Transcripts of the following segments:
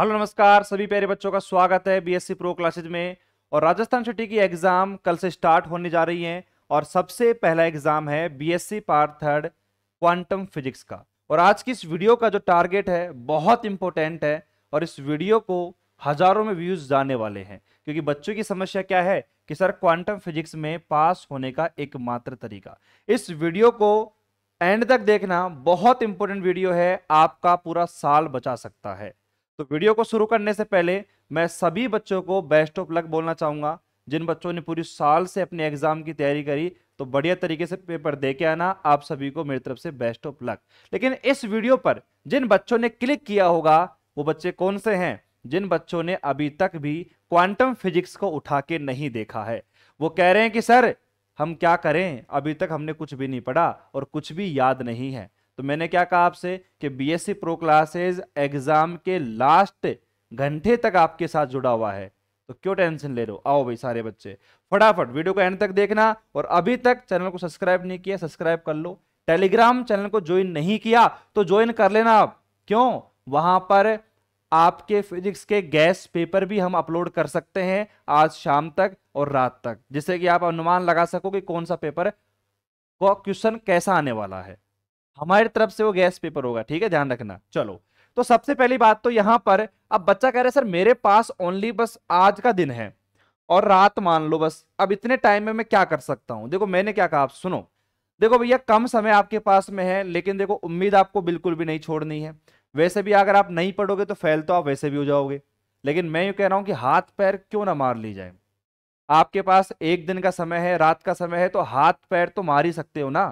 hello नमस्कार सभी प्यारे बच्चों का स्वागत है बीएससी प्रो क्लासेज में और राजस्थान सिटी की एग्ज़ाम कल से स्टार्ट होने जा रही है और सबसे पहला एग्ज़ाम है BSc part third quantum physics का और आज की इस वीडियो का जो टारगेट है बहुत इंपॉर्टेंट है और इस वीडियो को हज़ारों में व्यूज़ जाने वाले हैं क्योंकि बच्चों की समस्या क्या है कि सर क्वांटम फिजिक्स में पास होने का एकमात्र तरीका इस वीडियो को एंड तक देखना बहुत इंपॉर्टेंट वीडियो है आपका पूरा साल बचा सकता है तो वीडियो को शुरू करने से पहले मैं सभी बच्चों को बेस्ट ऑफ लक बोलना चाहूँगा जिन बच्चों ने पूरी साल से अपने एग्जाम की तैयारी करी तो बढ़िया तरीके से पेपर दे के आना आप सभी को मेरी तरफ से बेस्ट ऑफ लक लेकिन इस वीडियो पर जिन बच्चों ने क्लिक किया होगा वो बच्चे कौन से हैं जिन बच्चों ने अभी तक भी क्वांटम फिजिक्स को उठा के नहीं देखा है वो कह रहे हैं कि सर हम क्या करें अभी तक हमने कुछ भी नहीं पढ़ा और कुछ भी याद नहीं है तो मैंने क्या कहा आपसे कि बीएससी प्रो क्लासेज एग्जाम के लास्ट घंटे तक आपके साथ जुड़ा हुआ है तो क्यों टेंशन ले रहे हो आओ भाई सारे बच्चे फटाफट वीडियो को एंड तक देखना और अभी तक चैनल को सब्सक्राइब नहीं किया सब्सक्राइब कर लो टेलीग्राम चैनल को ज्वाइन नहीं किया तो ज्वाइन कर लेना आप क्यों वहां पर आपके फिजिक्स के गैस पेपर भी हम अपलोड कर सकते हैं आज शाम तक और रात तक जिससे कि आप अनुमान लगा सको कि कौन सा पेपर क्वेश्चन कैसा आने वाला है हमारे तरफ से वो गैस पेपर होगा ठीक है ध्यान रखना चलो तो सबसे पहली बात तो यहाँ पर अब बच्चा कह रहे सर मेरे पास ओनली बस आज का दिन है और रात मान लो बस अब इतने टाइम में मैं क्या कर सकता हूँ देखो मैंने क्या कहा आप सुनो देखो भैया कम समय आपके पास में है लेकिन देखो उम्मीद आपको बिल्कुल भी नहीं छोड़नी है वैसे भी अगर आप नहीं पढ़ोगे तो फैल तो आप वैसे भी हो जाओगे लेकिन मैं ये कह रहा हूँ कि हाथ पैर क्यों ना मार ली जाए आपके पास एक दिन का समय है रात का समय है तो हाथ पैर तो मार ही सकते हो ना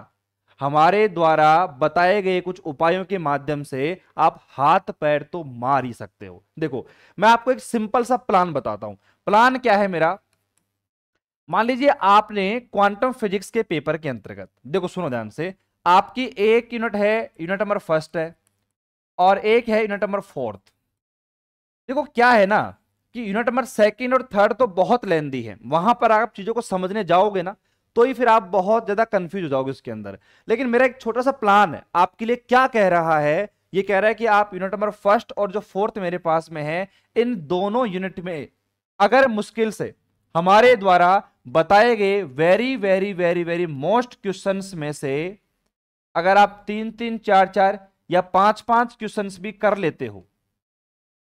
हमारे द्वारा बताए गए कुछ उपायों के माध्यम से आप हाथ पैर तो मार ही सकते हो देखो मैं आपको एक सिंपल सा प्लान बताता हूं प्लान क्या है मेरा मान लीजिए आपने क्वांटम फिजिक्स के पेपर के अंतर्गत देखो सुनो ध्यान से आपकी एक यूनिट है यूनिट नंबर फर्स्ट है और एक है यूनिट नंबर फोर्थ देखो क्या है ना कि यूनिट नंबर सेकंड और थर्ड तो बहुत लेंदी है वहां पर आप चीजों को समझने जाओगे ना तो ही फिर आप बहुत ज्यादा कंफ्यूज हो जाओगे उसके अंदर लेकिन मेरा एक छोटा सा प्लान है आपके लिए क्या कह रहा है ये कह रहा है कि आप यूनिट नंबर फर्स्ट और जो फोर्थ मेरे पास में है इन दोनों यूनिट में अगर मुश्किल से हमारे द्वारा बताए गए very very very very most question में से अगर आप तीन तीन चार चार या पांच पांच क्वेश्चन भी कर लेते हो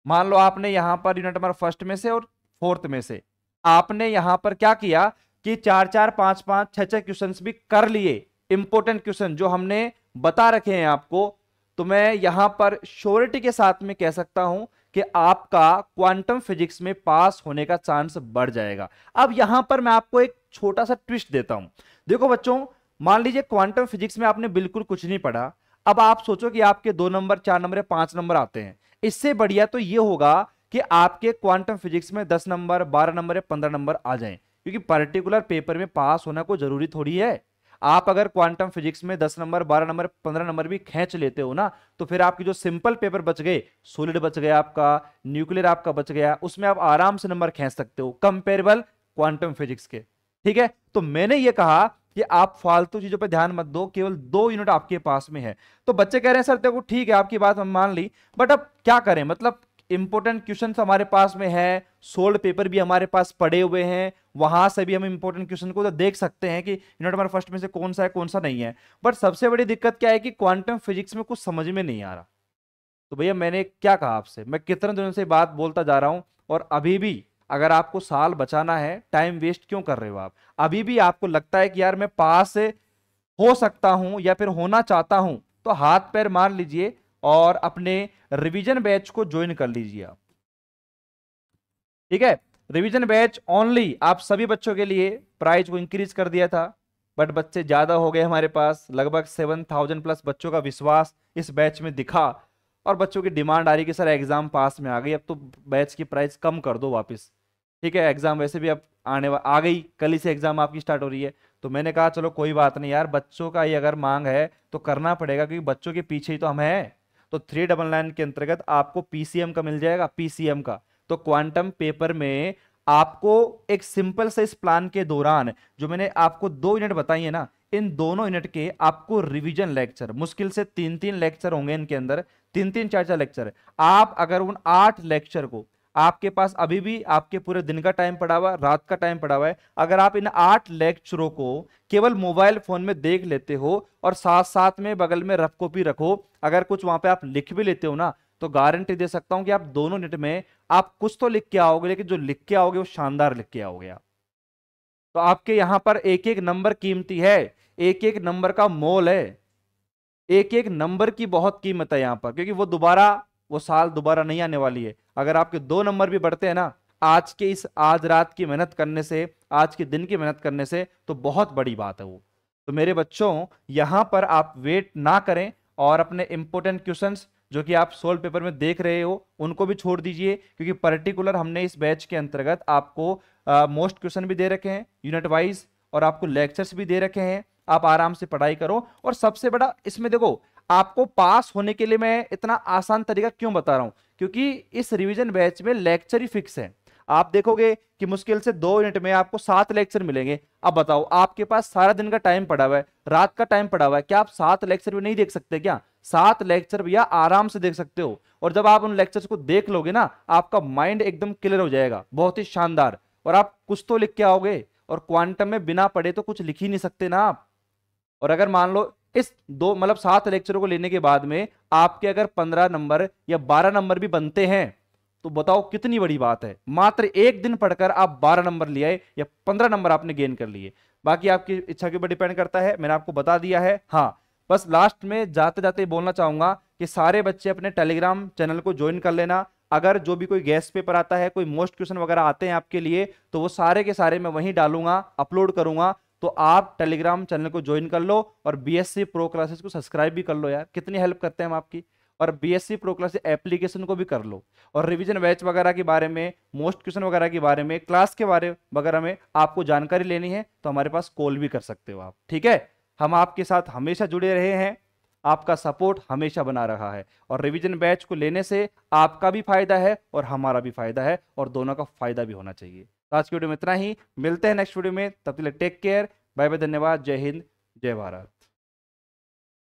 मान लो आपने यहां पर यूनिट नंबर फर्स्ट में से और फोर्थ में से आपने यहां पर क्या किया कि चार चार पांच पांच छह छह क्वेश्चन भी कर लिए इंपोर्टेंट क्वेश्चन जो हमने बता रखे हैं आपको तो मैं यहां पर श्योरिटी के साथ में कह सकता हूं कि आपका क्वांटम फिजिक्स में पास होने का चांस बढ़ जाएगा अब यहां पर मैं आपको एक छोटा सा ट्विस्ट देता हूं देखो बच्चों मान लीजिए क्वांटम फिजिक्स में आपने बिल्कुल कुछ नहीं पढ़ा अब आप सोचो कि आपके दो नंबर चार नंबर पांच नंबर आते हैं इससे बढ़िया तो ये होगा कि आपके क्वांटम फिजिक्स में दस नंबर बारह नंबर या पंद्रह नंबर आ जाए क्योंकि पर्टिकुलर पेपर में पास होना को जरूरी थोड़ी है आप अगर क्वांटम फिजिक्स में 10 नंबर 12 नंबर 15 नंबर भी खींच लेते हो ना तो फिर आपकी जो सिंपल पेपर बच गए सोलिड बच गया आपका न्यूक्लियर आपका बच गया उसमें आप आराम से नंबर खींच सकते हो कंपेरेबल क्वांटम फिजिक्स के ठीक है तो मैंने ये कहा कि आप फालतू चीजों पर ध्यान मत दो केवल दो यूनिट आपके पास में है तो बच्चे कह रहे हैं सर देखो ठीक है आपकी बात हम मान ली बट अब क्या करें मतलब इंपॉर्टेंट क्वेश्चन हमारे पास में है सोल्ड पेपर भी हमारे पास पड़े हुए हैं वहां से भी हम इंपॉर्टेंट क्वेश्चन को तो देख सकते हैं कि यूनिट नंबर फर्स्ट में से कौन सा है कौन सा नहीं है बट सबसे बड़ी दिक्कत क्या है कि क्वांटम फिजिक्स में कुछ समझ में नहीं आ रहा तो भैया मैंने क्या कहा आपसे मैं कितने दिनों से बात बोलता जा रहा हूं और अभी भी अगर आपको साल बचाना है टाइम वेस्ट क्यों कर रहे हो आप अभी भी आपको लगता है कि यार मैं पास हो सकता हूं या फिर होना चाहता हूं तो हाथ पैर मार लीजिए और अपने रिवीजन बैच को ज्वाइन कर लीजिए आप ठीक है रिवीजन बैच ओनली आप सभी बच्चों के लिए प्राइस को इंक्रीज कर दिया था बट बच्चे ज़्यादा हो गए हमारे पास लगभग सेवन थाउजेंड प्लस बच्चों का विश्वास इस बैच में दिखा और बच्चों की डिमांड आ रही कि सर एग्ज़ाम पास में आ गई अब तो बैच की प्राइस कम कर दो वापस ठीक है एग्ज़ाम वैसे भी अब आने आ गई कल ही से एग्ज़ाम आपकी स्टार्ट हो रही है तो मैंने कहा चलो कोई बात नहीं यार बच्चों का ये अगर मांग है तो करना पड़ेगा क्योंकि बच्चों के पीछे ही तो हम हैं तो थ्री डबल नाइन के अंतर्गत आपको पीसीएम का मिल जाएगा पीसीएम का तो क्वांटम पेपर में आपको एक सिंपल से इस प्लान के दौरान जो मैंने आपको दो यूनिट बताई है ना इन दोनों यूनिट के आपको रिवीजन लेक्चर मुश्किल से तीन तीन लेक्चर होंगे इनके अंदर तीन तीन चार चार लेक्चर आप अगर उन आठ लेक्चर को आपके पास अभी भी आपके पूरे दिन का टाइम पड़ा हुआ रात का टाइम पड़ा हुआ है अगर आप इन आठ लेक्चरों को केवल मोबाइल फोन में देख लेते हो और साथ साथ में बगल में रफ कॉपी रखो अगर कुछ वहां पे आप लिख भी लेते हो ना तो गारंटी दे सकता हूं कि आप दोनों नेट में आप कुछ तो लिख के आओगे लेकिन जो लिख के आओगे वो शानदार लिख के आओगे तो आपके यहां पर एक एक नंबर कीमती है एक एक नंबर का मोल है एक एक नंबर की बहुत कीमत है यहां पर क्योंकि वो दोबारा वो साल दोबारा नहीं आने वाली है अगर आपके दो नंबर भी बढ़ते हैं ना आज के इस आज रात की मेहनत करने से आज के दिन की मेहनत करने से तो बहुत बड़ी बात है वो तो मेरे बच्चों यहाँ पर आप वेट ना करें और अपने इम्पोर्टेंट क्वेश्चंस जो कि आप सोल पेपर में देख रहे हो उनको भी छोड़ दीजिए क्योंकि पर्टिकुलर हमने इस बैच के अंतर्गत आपको मोस्ट क्वेश्चन भी दे रखे हैं यूनिट वाइज और आपको लेक्चर्स भी दे रखे हैं आप आराम से पढ़ाई करो और सबसे बड़ा इसमें देखो आपको पास होने के लिए मैं इतना आसान तरीका क्यों बता रहा हूं क्योंकि इस रिविजन बैच में लेक्चर ही फिक्स है आप देखोगे कि मुश्किल से दो यूनिट में आपको सात लेक्चर मिलेंगे अब बताओ आपके पास सारा दिन का टाइम पड़ा हुआ है रात का टाइम पड़ा हुआ है क्या आप सात लेक्चर भी नहीं देख सकते क्या सात लेक्चर भैया आराम से देख सकते हो और जब आप उन लेक्चर्स को देख लोगे ना आपका माइंड एकदम क्लियर हो जाएगा बहुत ही शानदार और आप कुछ तो लिख के आओगे और क्वांटम में बिना पढ़े तो कुछ लिख ही नहीं सकते ना आप और अगर मान लो इस दो मतलब सात लेक्चरों को लेने के बाद में आपके अगर पंद्रह नंबर या बारह नंबर भी बनते हैं तो बताओ कितनी बड़ी बात है मात्र एक दिन पढ़कर आप बारह नंबर ले आए या पंद्रह नंबर आपने गेन कर लिए बाकी आपकी इच्छा के ऊपर डिपेंड करता है मैंने आपको बता दिया है हाँ बस लास्ट में जाते जाते बोलना चाहूंगा कि सारे बच्चे अपने टेलीग्राम चैनल को ज्वाइन कर लेना अगर जो भी कोई गैस पेपर आता है कोई मोस्ट क्वेश्चन वगैरह आते हैं आपके लिए तो वो सारे के सारे मैं वहीं डालूंगा अपलोड करूंगा तो आप टेलीग्राम चैनल को ज्वाइन कर लो और B S C pro classes को सब्सक्राइब भी कर लो यार कितनी हेल्प करते हैं हम आपकी और B S C pro classes application को भी कर लो और रिविजन बैच वगैरह के बारे में मोस्ट क्वेश्चन वगैरह के बारे में क्लास के बारे वगैरह में आपको जानकारी लेनी है तो हमारे पास कॉल भी कर सकते हो आप ठीक है हम आपके साथ हमेशा जुड़े रहे हैं आपका सपोर्ट हमेशा बना रहा है और रिवीजन बैच को लेने से आपका भी फायदा है और हमारा भी फायदा है और दोनों का फायदा भी होना चाहिए तो आज की वीडियो में इतना ही मिलते हैं नेक्स्ट वीडियो में तब तक टेक केयर बाय बाय धन्यवाद जय हिंद जय भारत